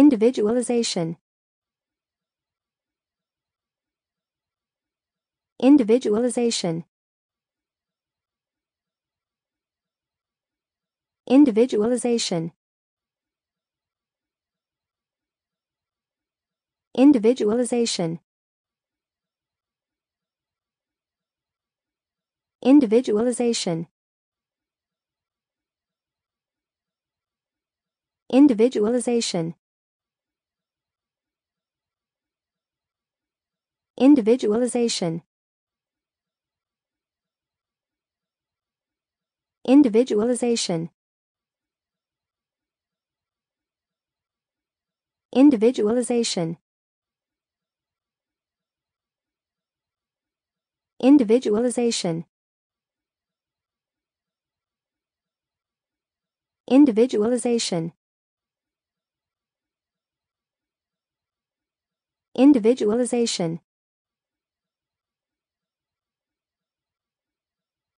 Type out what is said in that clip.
Individualization Individualization Individualization Individualization Individualization Individualization Individualization Individualization Individualization Individualization Individualization Individualization